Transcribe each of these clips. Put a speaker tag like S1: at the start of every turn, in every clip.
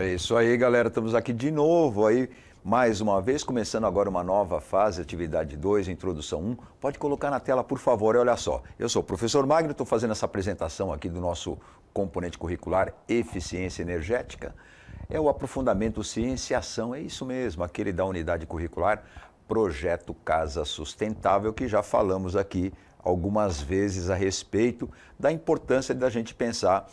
S1: É isso aí, galera. Estamos aqui de novo aí, mais uma vez, começando agora uma nova fase, atividade 2, introdução 1. Um. Pode colocar na tela, por favor, olha só. Eu sou o professor Magno, estou fazendo essa apresentação aqui do nosso componente curricular Eficiência Energética. É o aprofundamento ciência-ação, é isso mesmo, aquele da unidade curricular Projeto Casa Sustentável, que já falamos aqui algumas vezes a respeito da importância da gente pensar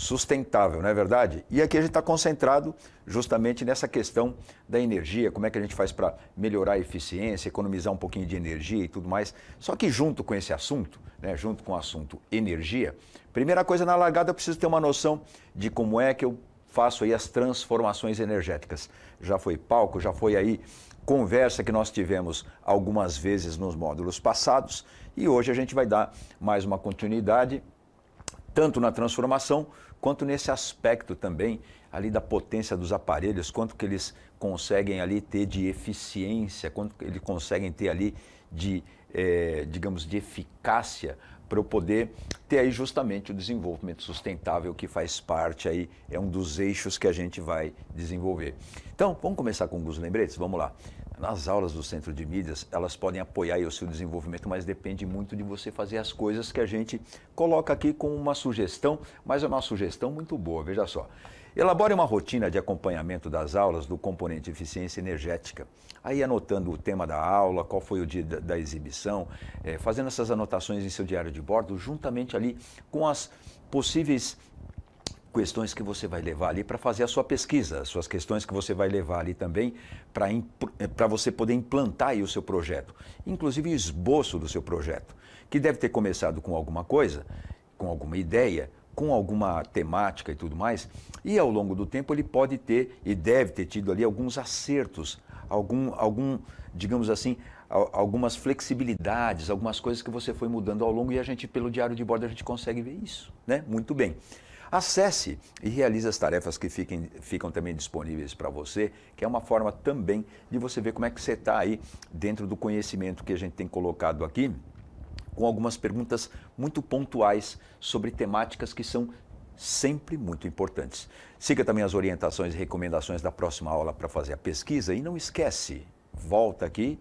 S1: sustentável, não é verdade? E aqui a gente está concentrado justamente nessa questão da energia, como é que a gente faz para melhorar a eficiência, economizar um pouquinho de energia e tudo mais. Só que junto com esse assunto, né, junto com o assunto energia, primeira coisa na largada eu preciso ter uma noção de como é que eu faço aí as transformações energéticas. Já foi palco, já foi aí conversa que nós tivemos algumas vezes nos módulos passados e hoje a gente vai dar mais uma continuidade tanto na transformação quanto nesse aspecto também ali da potência dos aparelhos, quanto que eles conseguem ali ter de eficiência, quanto que eles conseguem ter ali de, é, digamos, de eficácia para eu poder ter aí justamente o desenvolvimento sustentável que faz parte aí, é um dos eixos que a gente vai desenvolver. Então, vamos começar com alguns lembretes? Vamos lá. Nas aulas do Centro de Mídias, elas podem apoiar o seu desenvolvimento, mas depende muito de você fazer as coisas que a gente coloca aqui com uma sugestão, mas é uma sugestão muito boa, veja só. Elabore uma rotina de acompanhamento das aulas do componente eficiência energética. Aí anotando o tema da aula, qual foi o dia da, da exibição, é, fazendo essas anotações em seu diário de bordo, juntamente ali com as possíveis questões que você vai levar ali para fazer a sua pesquisa, as suas questões que você vai levar ali também para eh, você poder implantar aí o seu projeto, inclusive o esboço do seu projeto, que deve ter começado com alguma coisa, com alguma ideia, com alguma temática e tudo mais, e ao longo do tempo ele pode ter e deve ter tido ali alguns acertos, algum, algum digamos assim, algumas flexibilidades, algumas coisas que você foi mudando ao longo e a gente pelo diário de bordo a gente consegue ver isso, né? Muito bem. Acesse e realize as tarefas que fiquem, ficam também disponíveis para você, que é uma forma também de você ver como é que você está aí dentro do conhecimento que a gente tem colocado aqui, com algumas perguntas muito pontuais sobre temáticas que são sempre muito importantes. Siga também as orientações e recomendações da próxima aula para fazer a pesquisa e não esquece, volta aqui.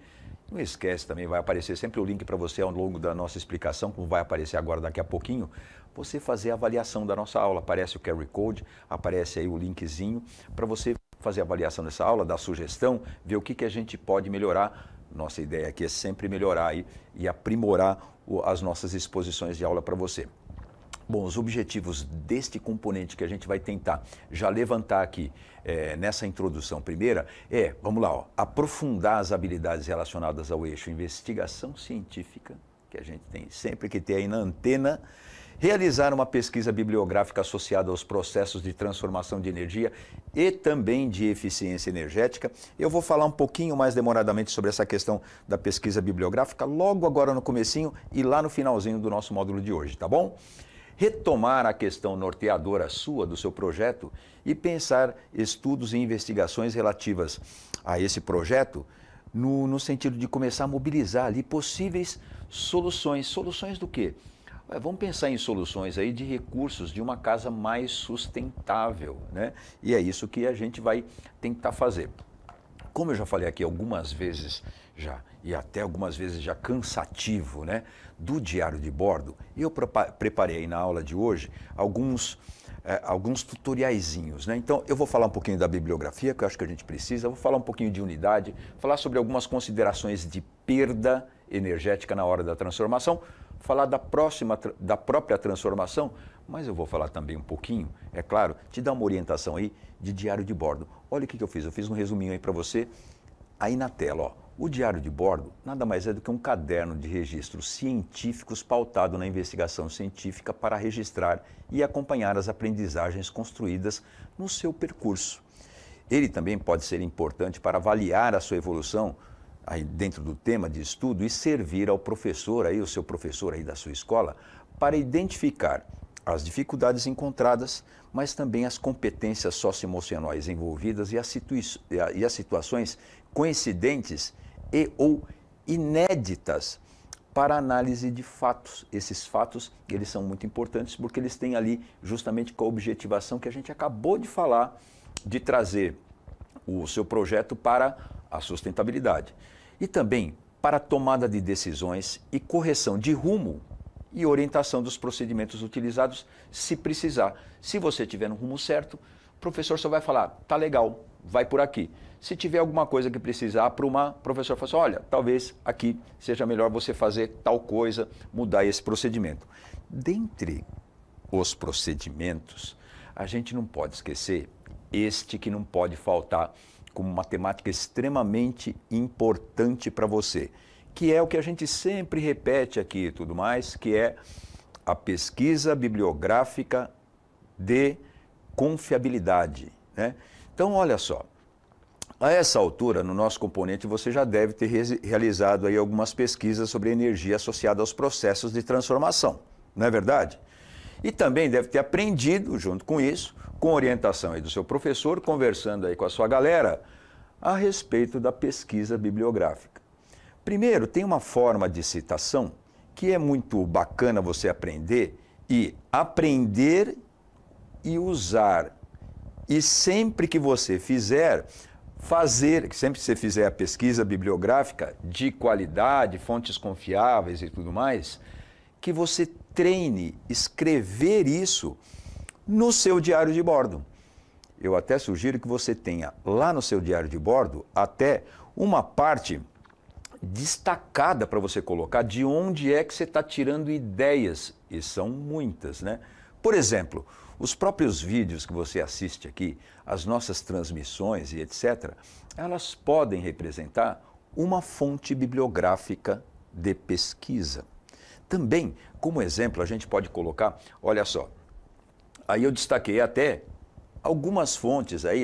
S1: Não esquece também, vai aparecer sempre o link para você ao longo da nossa explicação, como vai aparecer agora daqui a pouquinho, você fazer a avaliação da nossa aula. Aparece o QR Code, aparece aí o linkzinho para você fazer a avaliação dessa aula, dar sugestão, ver o que, que a gente pode melhorar. Nossa ideia aqui é sempre melhorar e, e aprimorar o, as nossas exposições de aula para você. Bom, os objetivos deste componente que a gente vai tentar já levantar aqui é, nessa introdução primeira é, vamos lá, ó, aprofundar as habilidades relacionadas ao eixo investigação científica, que a gente tem sempre que ter aí na antena, realizar uma pesquisa bibliográfica associada aos processos de transformação de energia e também de eficiência energética. Eu vou falar um pouquinho mais demoradamente sobre essa questão da pesquisa bibliográfica logo agora no comecinho e lá no finalzinho do nosso módulo de hoje, tá bom? retomar a questão norteadora sua, do seu projeto, e pensar estudos e investigações relativas a esse projeto, no, no sentido de começar a mobilizar ali possíveis soluções. Soluções do quê? Vamos pensar em soluções aí de recursos de uma casa mais sustentável, né? E é isso que a gente vai tentar fazer. Como eu já falei aqui algumas vezes já e até algumas vezes já cansativo, né? Do diário de bordo, eu preparei na aula de hoje alguns é, alguns tutoriaizinhos, né? Então eu vou falar um pouquinho da bibliografia que eu acho que a gente precisa, vou falar um pouquinho de unidade, falar sobre algumas considerações de perda energética na hora da transformação, falar da, próxima, da própria transformação, mas eu vou falar também um pouquinho, é claro, te dar uma orientação aí de diário de bordo. Olha o que, eu fiz, eu fiz um resuminho aí para você, aí na tela, ó. O diário de bordo nada mais é do que um caderno de registros científicos pautado na investigação científica para registrar e acompanhar as aprendizagens construídas no seu percurso. Ele também pode ser importante para avaliar a sua evolução aí dentro do tema de estudo e servir ao professor aí, o seu professor aí da sua escola, para identificar as dificuldades encontradas, mas também as competências socioemocionais envolvidas e as, e as situações coincidentes e ou inéditas para análise de fatos. Esses fatos, eles são muito importantes porque eles têm ali justamente com a objetivação que a gente acabou de falar de trazer o seu projeto para a sustentabilidade e também para tomada de decisões e correção de rumo e orientação dos procedimentos utilizados, se precisar. Se você tiver no rumo certo, o professor só vai falar: tá legal, vai por aqui. Se tiver alguma coisa que precisar para o professor fala assim, olha, talvez aqui seja melhor você fazer tal coisa, mudar esse procedimento. Dentre os procedimentos, a gente não pode esquecer este que não pode faltar como uma temática extremamente importante para você, que é o que a gente sempre repete aqui e tudo mais, que é a pesquisa bibliográfica de confiabilidade. Né? Então, olha só, a essa altura, no nosso componente, você já deve ter realizado aí algumas pesquisas sobre energia associada aos processos de transformação, não é verdade? E também deve ter aprendido, junto com isso, com orientação aí do seu professor, conversando aí com a sua galera, a respeito da pesquisa bibliográfica. Primeiro, tem uma forma de citação que é muito bacana você aprender e aprender e usar. E sempre que você fizer, fazer, sempre que você fizer a pesquisa bibliográfica de qualidade, fontes confiáveis e tudo mais, que você treine escrever isso no seu diário de bordo. Eu até sugiro que você tenha lá no seu diário de bordo até uma parte destacada para você colocar de onde é que você está tirando ideias, e são muitas, né? Por exemplo, os próprios vídeos que você assiste aqui, as nossas transmissões e etc., elas podem representar uma fonte bibliográfica de pesquisa. Também, como exemplo, a gente pode colocar, olha só, aí eu destaquei até algumas fontes aí,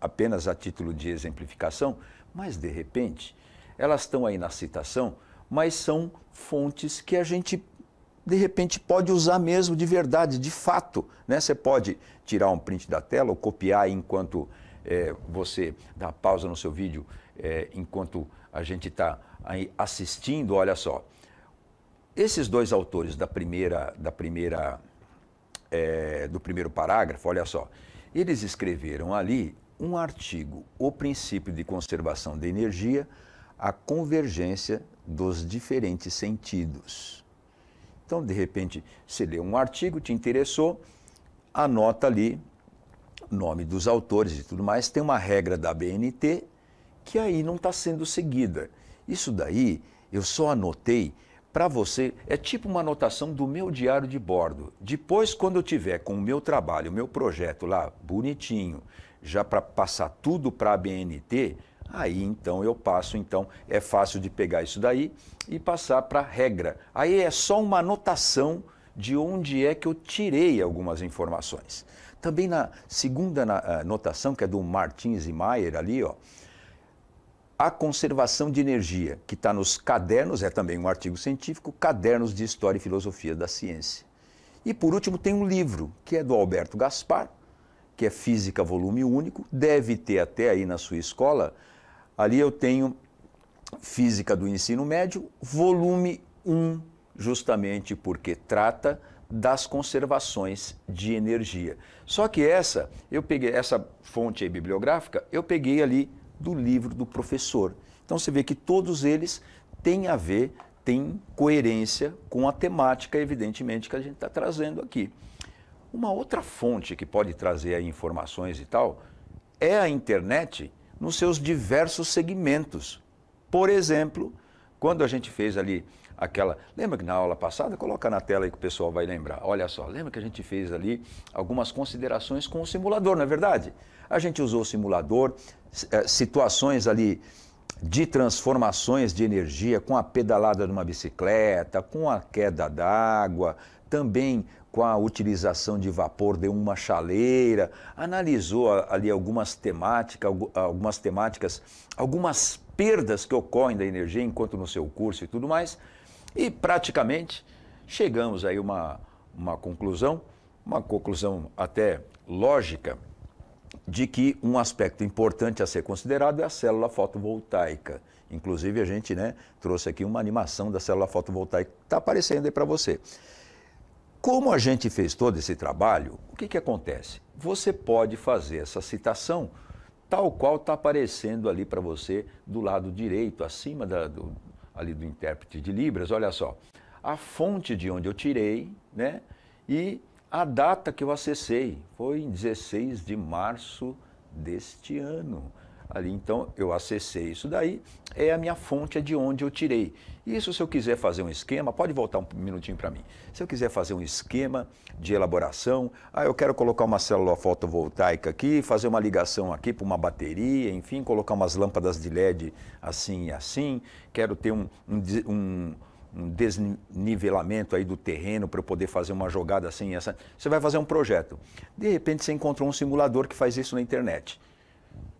S1: apenas a título de exemplificação, mas de repente elas estão aí na citação, mas são fontes que a gente de repente pode usar mesmo de verdade, de fato. Né? Você pode tirar um print da tela ou copiar enquanto é, você dá pausa no seu vídeo, é, enquanto a gente está assistindo, olha só. Esses dois autores da primeira, da primeira, é, do primeiro parágrafo, olha só, eles escreveram ali um artigo, o princípio de conservação da energia, a convergência dos diferentes sentidos. Então, de repente, você leu um artigo, te interessou, anota ali nome dos autores e tudo mais. Tem uma regra da BNT que aí não está sendo seguida. Isso daí eu só anotei para você, é tipo uma anotação do meu diário de bordo. Depois, quando eu tiver com o meu trabalho, o meu projeto lá bonitinho, já para passar tudo para a BNT, aí então eu passo, então é fácil de pegar isso daí e passar para regra. Aí é só uma anotação de onde é que eu tirei algumas informações. Também na segunda eh, anotação, que é do Martins e Maier ali, ó, a conservação de energia, que está nos cadernos, é também um artigo científico, Cadernos de História e Filosofia da Ciência. E por último tem um livro, que é do Alberto Gaspar, que é Física Volume Único, deve ter até aí na sua escola. Ali eu tenho Física do Ensino Médio, volume 1, justamente porque trata das conservações de energia. Só que essa, eu peguei essa fonte bibliográfica, eu peguei ali do livro do professor. Então você vê que todos eles têm a ver, têm coerência com a temática, evidentemente, que a gente está trazendo aqui. Uma outra fonte que pode trazer informações e tal é a internet nos seus diversos segmentos. Por exemplo, quando a gente fez ali aquela. Lembra que na aula passada? Coloca na tela aí que o pessoal vai lembrar. Olha só, lembra que a gente fez ali algumas considerações com o simulador, não é verdade? A gente usou o simulador, eh, situações ali de transformações de energia com a pedalada de uma bicicleta, com a queda d'água, também com a utilização de vapor de uma chaleira, analisou ali algumas temáticas, algumas temáticas, algumas perdas que ocorrem da energia enquanto no seu curso e tudo mais, e praticamente chegamos aí uma uma conclusão, uma conclusão até lógica, de que um aspecto importante a ser considerado é a célula fotovoltaica. Inclusive, a gente né, trouxe aqui uma animação da célula fotovoltaica que está aparecendo aí para você. Como a gente fez todo esse trabalho, o que, que acontece? Você pode fazer essa citação tal qual está aparecendo ali para você do lado direito, acima da, do, ali do intérprete de Libras. Olha só, a fonte de onde eu tirei, né? E a data que eu acessei foi em 16 de março deste ano. Ali, então, eu acessei isso daí, é a minha fonte, é de onde eu tirei. Isso, se eu quiser fazer um esquema, pode voltar um minutinho para mim. Se eu quiser fazer um esquema de elaboração, ah, eu quero colocar uma célula fotovoltaica aqui, fazer uma ligação aqui para uma bateria, enfim, colocar umas lâmpadas de LED assim e assim, quero ter um, um, um um desnivelamento aí do terreno para eu poder fazer uma jogada assim. Essa. Você vai fazer um projeto. De repente você encontrou um simulador que faz isso na internet.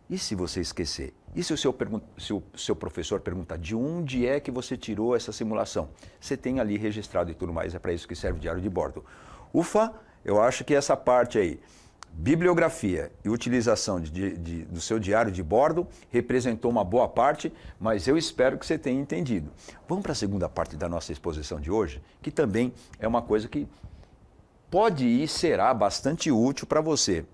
S1: E se você esquecer? E se o seu, se o seu professor perguntar de onde é que você tirou essa simulação? Você tem ali registrado e tudo mais, é para isso que serve o diário de bordo. Ufa, eu acho que essa parte aí bibliografia e utilização de, de, de, do seu diário de bordo representou uma boa parte, mas eu espero que você tenha entendido. Vamos para a segunda parte da nossa exposição de hoje, que também é uma coisa que pode e será bastante útil para você.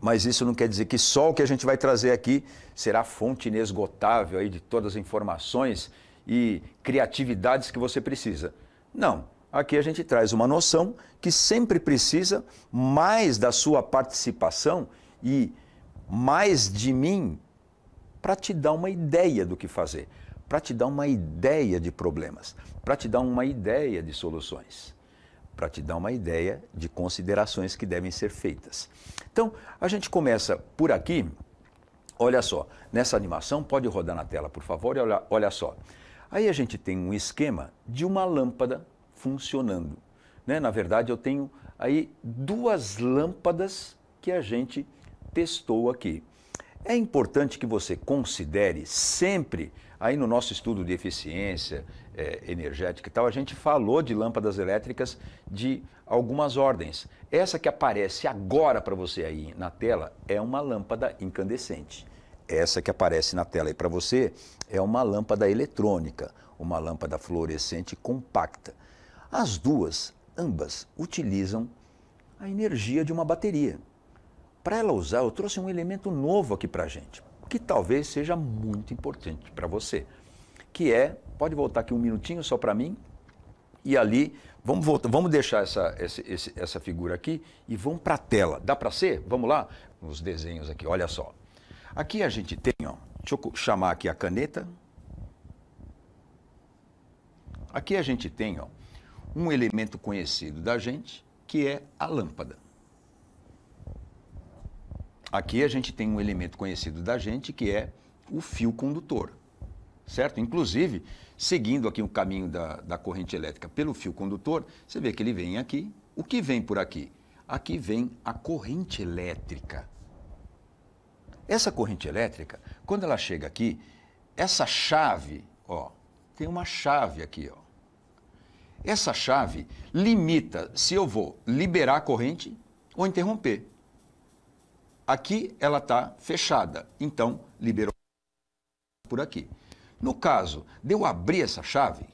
S1: Mas isso não quer dizer que só o que a gente vai trazer aqui será fonte inesgotável aí de todas as informações e criatividades que você precisa. Não, aqui a gente traz uma noção que sempre precisa mais da sua participação e mais de mim para te dar uma ideia do que fazer, para te dar uma ideia de problemas, para te dar uma ideia de soluções, para te dar uma ideia de considerações que devem ser feitas. Então, a gente começa por aqui. Olha só, nessa animação, pode rodar na tela, por favor, e olha, olha só. Aí a gente tem um esquema de uma lâmpada funcionando. Né? Na verdade, eu tenho aí duas lâmpadas que a gente testou aqui. É importante que você considere sempre, aí no nosso estudo de eficiência é, energética e tal, a gente falou de lâmpadas elétricas de algumas ordens. Essa que aparece agora para você aí na tela é uma lâmpada incandescente. Essa que aparece na tela aí para você é uma lâmpada eletrônica, uma lâmpada fluorescente compacta. As duas, ambas, utilizam a energia de uma bateria. Para ela usar, eu trouxe um elemento novo aqui para a gente, que talvez seja muito importante para você, que é, pode voltar aqui um minutinho só para mim, e ali, vamos, voltar, vamos deixar essa, essa, essa figura aqui e vamos para a tela. Dá para ser? Vamos lá? Os desenhos aqui, olha só. Aqui a gente tem, ó, deixa eu chamar aqui a caneta. Aqui a gente tem, ó, um elemento conhecido da gente, que é a lâmpada. Aqui a gente tem um elemento conhecido da gente, que é o fio condutor, certo? Inclusive, seguindo aqui o caminho da, da corrente elétrica pelo fio condutor, você vê que ele vem aqui. O que vem por aqui? Aqui vem a corrente elétrica. Essa corrente elétrica, quando ela chega aqui, essa chave, ó, tem uma chave aqui, ó. Essa chave limita se eu vou liberar a corrente ou interromper. Aqui ela está fechada, então liberou por aqui. No caso de eu abrir essa chave,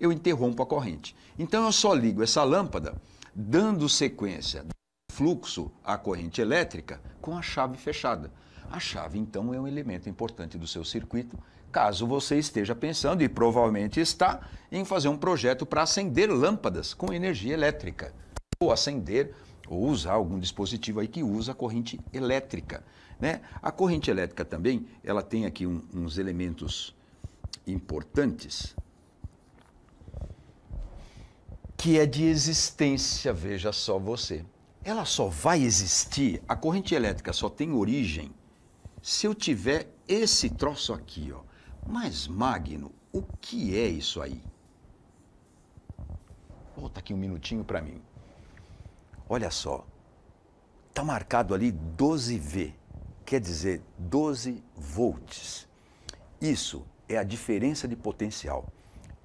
S1: eu interrompo a corrente. Então eu só ligo essa lâmpada dando sequência do fluxo à corrente elétrica com a chave fechada. A chave, então, é um elemento importante do seu circuito caso você esteja pensando, e provavelmente está, em fazer um projeto para acender lâmpadas com energia elétrica, ou acender ou usar algum dispositivo aí que usa corrente elétrica. Né? A corrente elétrica também, ela tem aqui um, uns elementos importantes que é de existência, veja só você. Ela só vai existir, a corrente elétrica só tem origem se eu tiver esse troço aqui, ó. Mas, Magno, o que é isso aí? Volta aqui um minutinho para mim. Olha só. Está marcado ali 12V, quer dizer 12 volts. Isso é a diferença de potencial,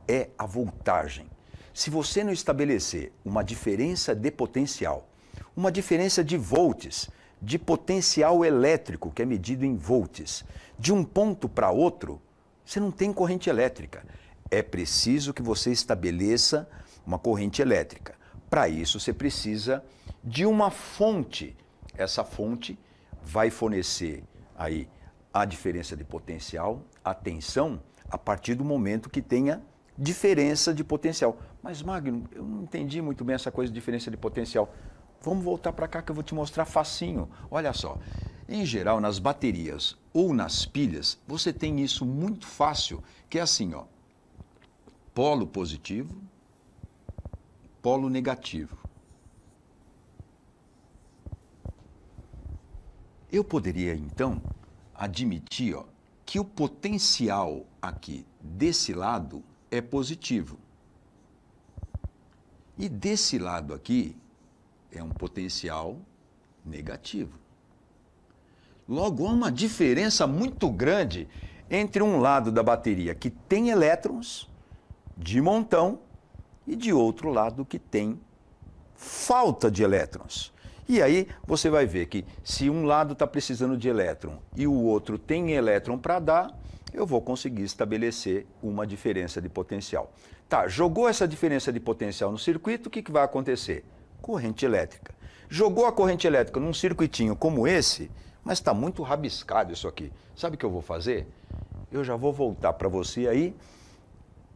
S1: é a voltagem. Se você não estabelecer uma diferença de potencial, uma diferença de volts, de potencial elétrico, que é medido em volts, de um ponto para outro, você não tem corrente elétrica. É preciso que você estabeleça uma corrente elétrica. Para isso, você precisa de uma fonte. Essa fonte vai fornecer aí a diferença de potencial, a tensão, a partir do momento que tenha diferença de potencial. Mas, Magno, eu não entendi muito bem essa coisa de diferença de potencial. Vamos voltar para cá que eu vou te mostrar facinho. Olha só, em geral, nas baterias ou nas pilhas, você tem isso muito fácil, que é assim, ó. Polo positivo, polo negativo. Eu poderia então admitir ó, que o potencial aqui desse lado é positivo. E desse lado aqui é um potencial negativo. Logo, há uma diferença muito grande entre um lado da bateria que tem elétrons de montão e de outro lado que tem falta de elétrons. E aí você vai ver que se um lado está precisando de elétron e o outro tem elétron para dar, eu vou conseguir estabelecer uma diferença de potencial. Tá, jogou essa diferença de potencial no circuito, o que, que vai acontecer? Corrente elétrica. Jogou a corrente elétrica num circuitinho como esse, mas está muito rabiscado isso aqui. Sabe o que eu vou fazer? Eu já vou voltar para você aí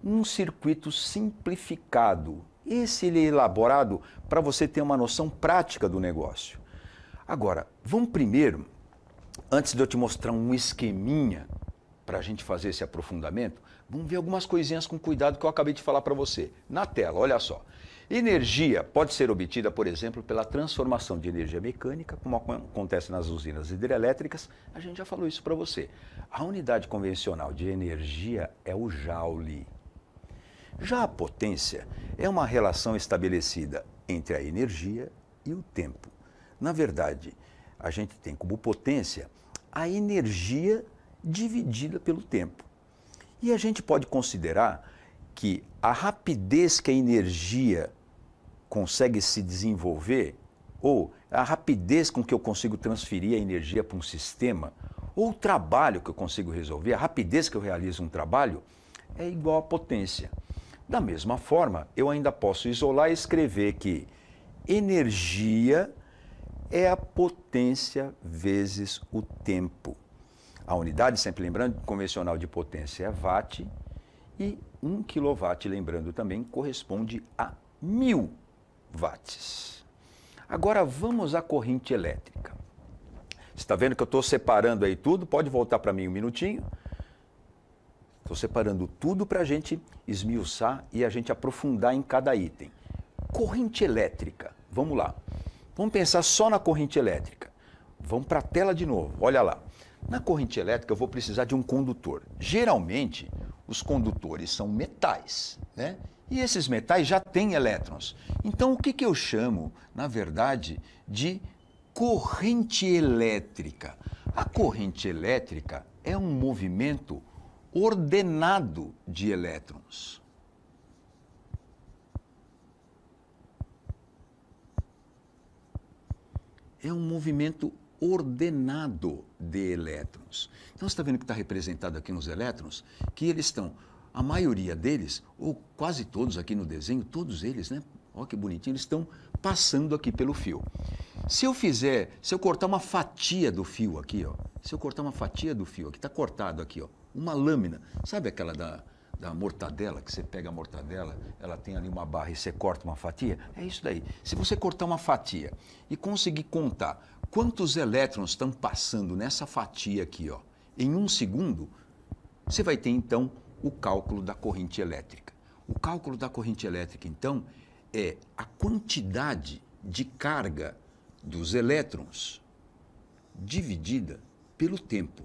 S1: um circuito simplificado. Esse ele é elaborado para você ter uma noção prática do negócio. Agora, vamos primeiro, antes de eu te mostrar um esqueminha para a gente fazer esse aprofundamento, vamos ver algumas coisinhas com cuidado que eu acabei de falar para você. Na tela, olha só. Energia pode ser obtida, por exemplo, pela transformação de energia mecânica, como acontece nas usinas hidrelétricas. A gente já falou isso para você. A unidade convencional de energia é o joule. Já a potência é uma relação estabelecida entre a energia e o tempo. Na verdade, a gente tem como potência a energia dividida pelo tempo. E a gente pode considerar que a rapidez que a energia consegue se desenvolver, ou a rapidez com que eu consigo transferir a energia para um sistema, ou o trabalho que eu consigo resolver, a rapidez que eu realizo um trabalho, é igual à potência. Da mesma forma, eu ainda posso isolar e escrever que energia é a potência vezes o tempo. A unidade, sempre lembrando, convencional de potência é watt e 1 kW, lembrando também, corresponde a mil watts. Agora vamos à corrente elétrica. Está vendo que eu estou separando aí tudo? Pode voltar para mim um minutinho. Estou separando tudo para a gente esmiuçar e a gente aprofundar em cada item. Corrente elétrica. Vamos lá. Vamos pensar só na corrente elétrica. Vamos para a tela de novo. Olha lá. Na corrente elétrica eu vou precisar de um condutor. Geralmente, os condutores são metais. Né? E esses metais já têm elétrons. Então, o que, que eu chamo, na verdade, de corrente elétrica? A corrente elétrica é um movimento ordenado de elétrons. É um movimento ordenado de elétrons. Então, você está vendo que está representado aqui nos elétrons? Que eles estão a maioria deles, ou quase todos aqui no desenho, todos eles, né? Olha que bonitinho, eles estão passando aqui pelo fio. Se eu fizer, se eu cortar uma fatia do fio aqui, ó, se eu cortar uma fatia do fio aqui, está cortado aqui, ó, uma lâmina, sabe aquela da, da mortadela, que você pega a mortadela, ela tem ali uma barra e você corta uma fatia? É isso daí. Se você cortar uma fatia e conseguir contar quantos elétrons estão passando nessa fatia aqui, ó, em um segundo, você vai ter então o cálculo da corrente elétrica. O cálculo da corrente elétrica, então, é a quantidade de carga dos elétrons dividida pelo tempo.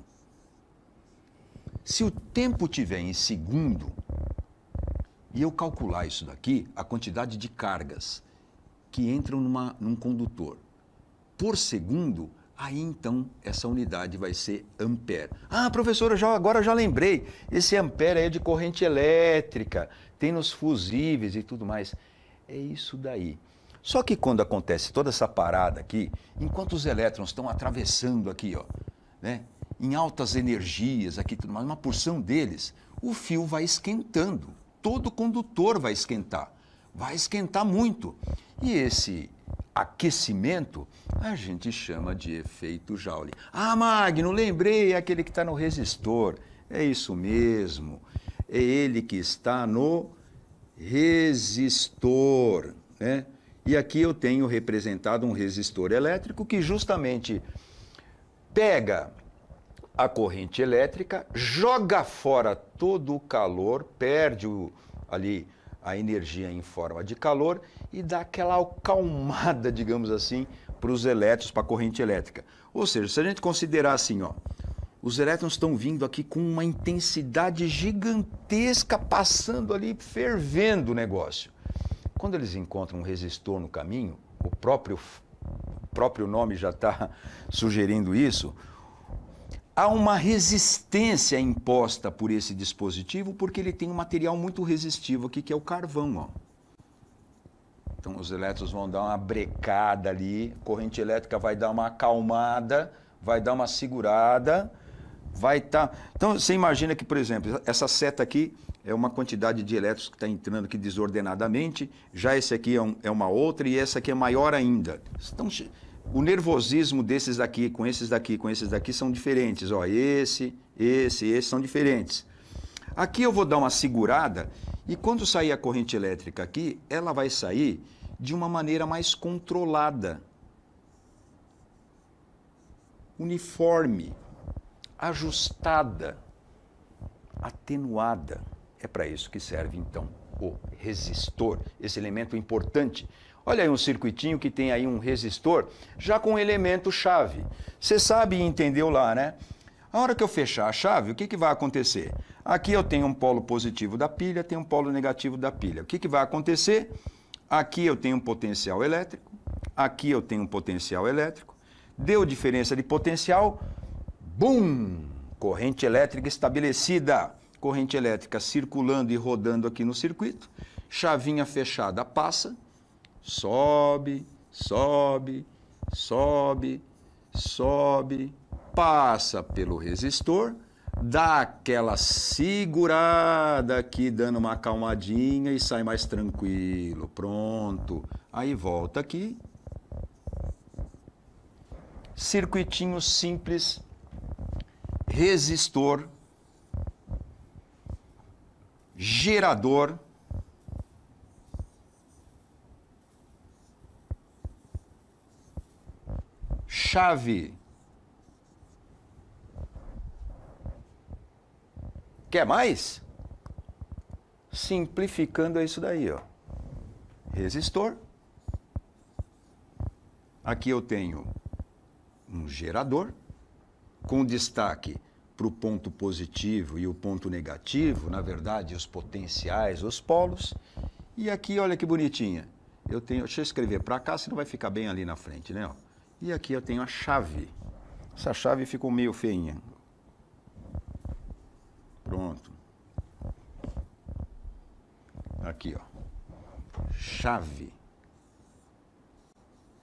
S1: Se o tempo tiver em segundo, e eu calcular isso daqui, a quantidade de cargas que entram numa, num condutor por segundo, Aí então essa unidade vai ser ampere. Ah, professora, já, agora já lembrei. Esse ampere aí é de corrente elétrica, tem nos fusíveis e tudo mais. É isso daí. Só que quando acontece toda essa parada aqui, enquanto os elétrons estão atravessando aqui, ó, né, em altas energias aqui tudo mais, uma porção deles, o fio vai esquentando. Todo condutor vai esquentar. Vai esquentar muito. E esse aquecimento, a gente chama de efeito Joule. Ah, Magno, lembrei, é aquele que está no resistor. É isso mesmo. É ele que está no resistor. Né? E aqui eu tenho representado um resistor elétrico que justamente pega a corrente elétrica, joga fora todo o calor, perde o, ali a energia em forma de calor e dá aquela acalmada, digamos assim, para os elétrons, para a corrente elétrica. Ou seja, se a gente considerar assim, ó, os elétrons estão vindo aqui com uma intensidade gigantesca, passando ali, fervendo o negócio. Quando eles encontram um resistor no caminho, o próprio, o próprio nome já está sugerindo isso, há uma resistência imposta por esse dispositivo porque ele tem um material muito resistivo aqui que é o carvão. Ó. Então os elétrons vão dar uma brecada ali, corrente elétrica vai dar uma acalmada, vai dar uma segurada, vai estar. Tá... Então você imagina que, por exemplo, essa seta aqui é uma quantidade de elétrons que está entrando aqui desordenadamente, já esse aqui é, um, é, uma outra e essa aqui é maior ainda. Estão o nervosismo desses daqui, com esses daqui, com esses daqui são diferentes. Ó, esse, esse, esse são diferentes. Aqui eu vou dar uma segurada e quando sair a corrente elétrica aqui, ela vai sair de uma maneira mais controlada, uniforme, ajustada, atenuada. É para isso que serve então o resistor, esse elemento importante Olha aí um circuitinho que tem aí um resistor, já com um elemento chave. Você sabe e entendeu lá, né? A hora que eu fechar a chave, o que, que vai acontecer? Aqui eu tenho um polo positivo da pilha, tenho um polo negativo da pilha. O que, que vai acontecer? Aqui eu tenho um potencial elétrico, aqui eu tenho um potencial elétrico. Deu diferença de potencial, bum! Corrente elétrica estabelecida. Corrente elétrica circulando e rodando aqui no circuito. Chavinha fechada passa, sobe, sobe, sobe, sobe, passa pelo resistor, dá aquela segurada aqui, dando uma acalmadinha e sai mais tranquilo. Pronto. Aí volta aqui. Circuitinho simples, resistor, gerador chave. Quer mais? Simplificando é isso daí, ó. Resistor. Aqui eu tenho um gerador com destaque para o ponto positivo e o ponto negativo, na verdade, os potenciais, os polos. E aqui, olha que bonitinha. Eu tenho, deixa eu escrever para cá, senão vai ficar bem ali na frente, né? Ó. E aqui eu tenho a chave. Essa chave ficou meio feinha. Pronto. Aqui, ó. Chave.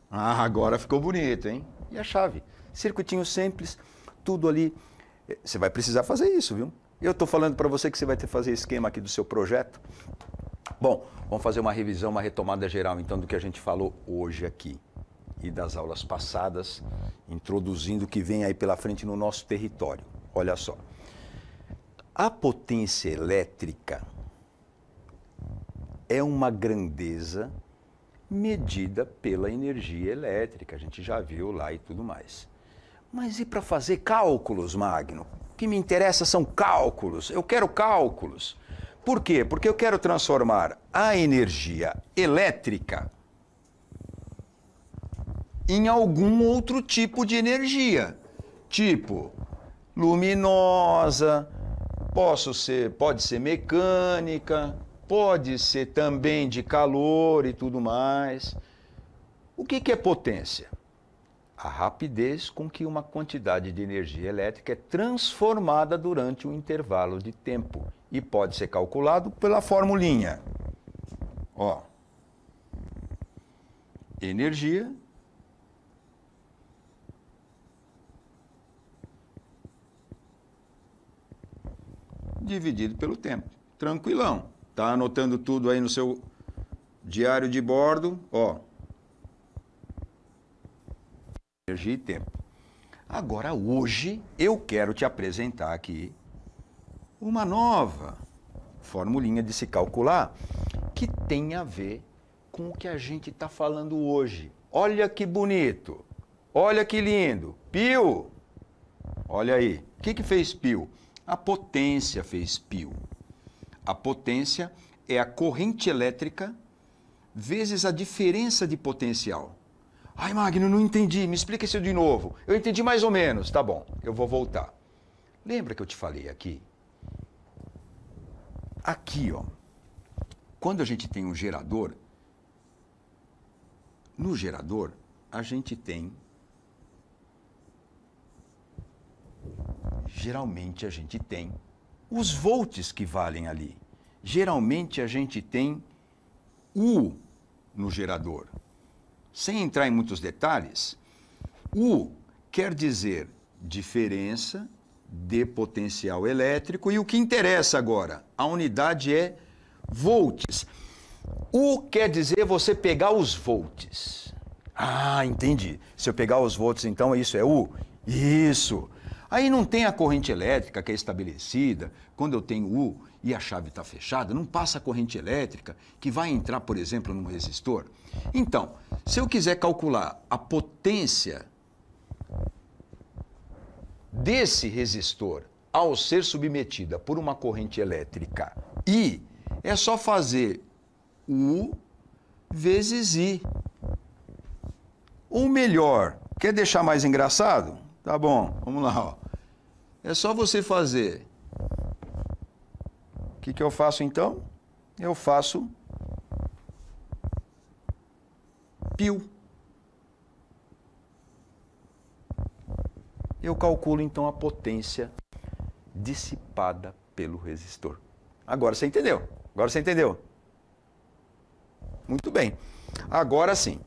S1: Ah, agora ficou bonito, hein? E a chave? Circuitinho simples, tudo ali. Eh, você vai precisar fazer isso, viu? Eu estou falando para você que você vai ter que fazer esquema aqui do seu projeto. Bom, vamos fazer uma revisão, uma retomada geral, então, do que a gente falou hoje aqui e das aulas passadas, introduzindo o que vem aí pela frente no nosso território. Olha só. A potência elétrica é uma grandeza medida pela energia elétrica, a gente já viu lá e tudo mais. Mas e para fazer cálculos, Magno? O que me interessa são cálculos. Eu quero cálculos. Por quê? Porque eu quero transformar a energia elétrica em algum outro tipo de energia, tipo luminosa, posso ser, pode ser mecânica, pode ser também de calor e tudo mais. O que, que é potência? A rapidez com que uma quantidade de energia elétrica é transformada durante um intervalo de tempo e pode ser calculado pela formulinha. Ó, energia dividido pelo tempo. Tranquilão. Tá anotando tudo aí no seu diário de bordo, ó. Energia e tempo. Agora hoje eu quero te apresentar aqui uma nova formulinha de se calcular que tem a ver com o que a gente está falando hoje. Olha que bonito! Olha que lindo! Pio! Olha aí. O que, que fez Pio? A potência fez Pio. A potência é a corrente elétrica vezes a diferença de potencial. Ai, Magno, não entendi. Me explica isso de novo. Eu entendi mais ou menos. Tá bom, eu vou voltar. Lembra que eu te falei aqui? Aqui, ó. Quando a gente tem um gerador, no gerador, a gente tem geralmente a gente tem os volts que valem ali. Geralmente a gente tem U no gerador. Sem entrar em muitos detalhes, U quer dizer diferença de potencial elétrico e o que interessa agora, a unidade é volts. U quer dizer você pegar os volts. Ah, entendi. Se eu pegar os volts, então isso é U? Isso. Aí não tem a corrente elétrica que é estabelecida. Quando eu tenho U e a chave está fechada, não passa a corrente elétrica que vai entrar, por exemplo, num resistor. Então, se eu quiser calcular a potência desse resistor ao ser submetida por uma corrente elétrica I, é só fazer U vezes I. Ou melhor, quer deixar mais engraçado? Tá bom, vamos lá. Ó. É só você fazer. O que, que eu faço então? Eu faço pio. Eu calculo então a potência dissipada pelo resistor. Agora você entendeu? Agora você entendeu? Muito bem. Agora sim.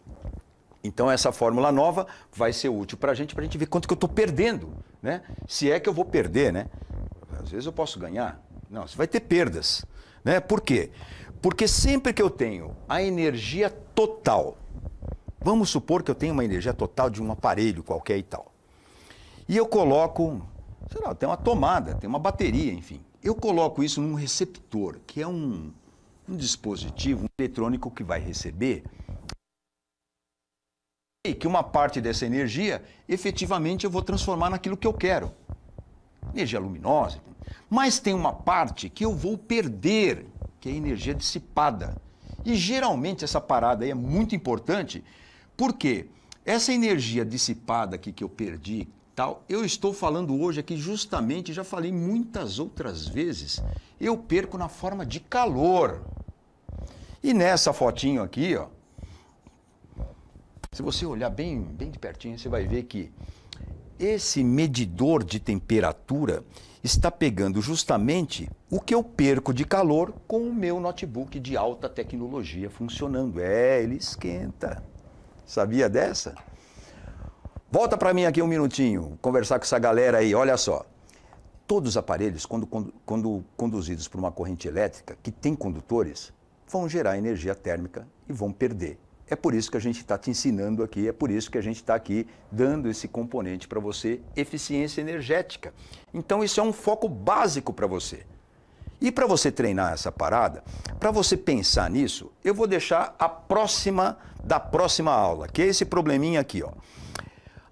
S1: Então essa fórmula nova vai ser útil para a gente, para a gente ver quanto que eu estou perdendo, né? Se é que eu vou perder, né? Às vezes eu posso ganhar. Não, você vai ter perdas, né? Por quê? Porque sempre que eu tenho a energia total, vamos supor que eu tenho uma energia total de um aparelho qualquer e tal, e eu coloco, sei lá, tem uma tomada, tem uma bateria, enfim. Eu coloco isso num receptor, que é um, um dispositivo um eletrônico que vai receber que uma parte dessa energia, efetivamente, eu vou transformar naquilo que eu quero. Energia luminosa. Mas tem uma parte que eu vou perder, que é a energia dissipada. E geralmente essa parada aí é muito importante, porque essa energia dissipada aqui que eu perdi, tal, eu estou falando hoje aqui justamente, já falei muitas outras vezes, eu perco na forma de calor. E nessa fotinho aqui, ó, se você olhar bem, bem de pertinho, você vai ver que esse medidor de temperatura está pegando justamente o que eu perco de calor com o meu notebook de alta tecnologia funcionando. É, ele esquenta. Sabia dessa? Volta para mim aqui um minutinho, conversar com essa galera aí. Olha só. Todos os aparelhos, quando, quando, quando conduzidos por uma corrente elétrica que tem condutores, vão gerar energia térmica e vão perder é por isso que a gente está te ensinando aqui, é por isso que a gente está aqui dando esse componente para você, eficiência energética. Então, isso é um foco básico para você. E para você treinar essa parada, para você pensar nisso, eu vou deixar a próxima da próxima aula, que é esse probleminha aqui. Ó.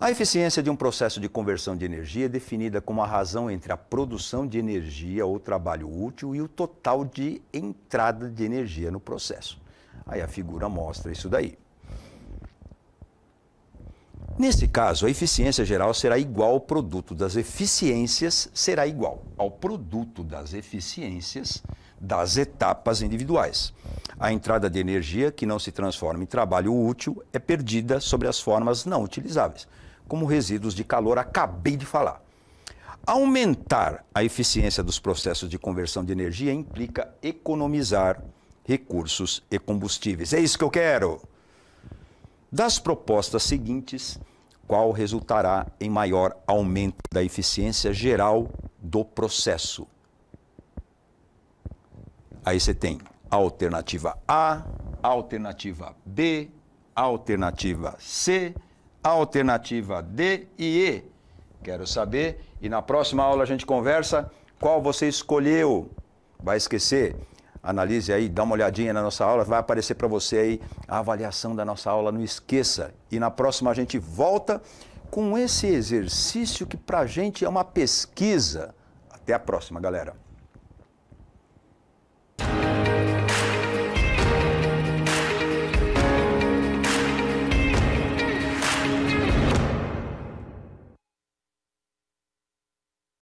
S1: A eficiência de um processo de conversão de energia é definida como a razão entre a produção de energia ou trabalho útil e o total de entrada de energia no processo. Aí a figura mostra isso daí. Nesse caso, a eficiência geral será igual ao produto das eficiências, será igual ao produto das eficiências das etapas individuais. A entrada de energia que não se transforma em trabalho útil é perdida sobre as formas não utilizáveis, como resíduos de calor, acabei de falar. Aumentar a eficiência dos processos de conversão de energia implica economizar recursos e combustíveis. É isso que eu quero. Das propostas seguintes, qual resultará em maior aumento da eficiência geral do processo? Aí você tem a alternativa A, a alternativa B, a alternativa C, a alternativa D e E. Quero saber e na próxima aula a gente conversa qual você escolheu. Vai esquecer? analise aí, dá uma olhadinha na nossa aula, vai aparecer para você aí a avaliação da nossa aula, não esqueça. E na próxima a gente volta com esse exercício que para a gente é uma pesquisa. Até a próxima, galera.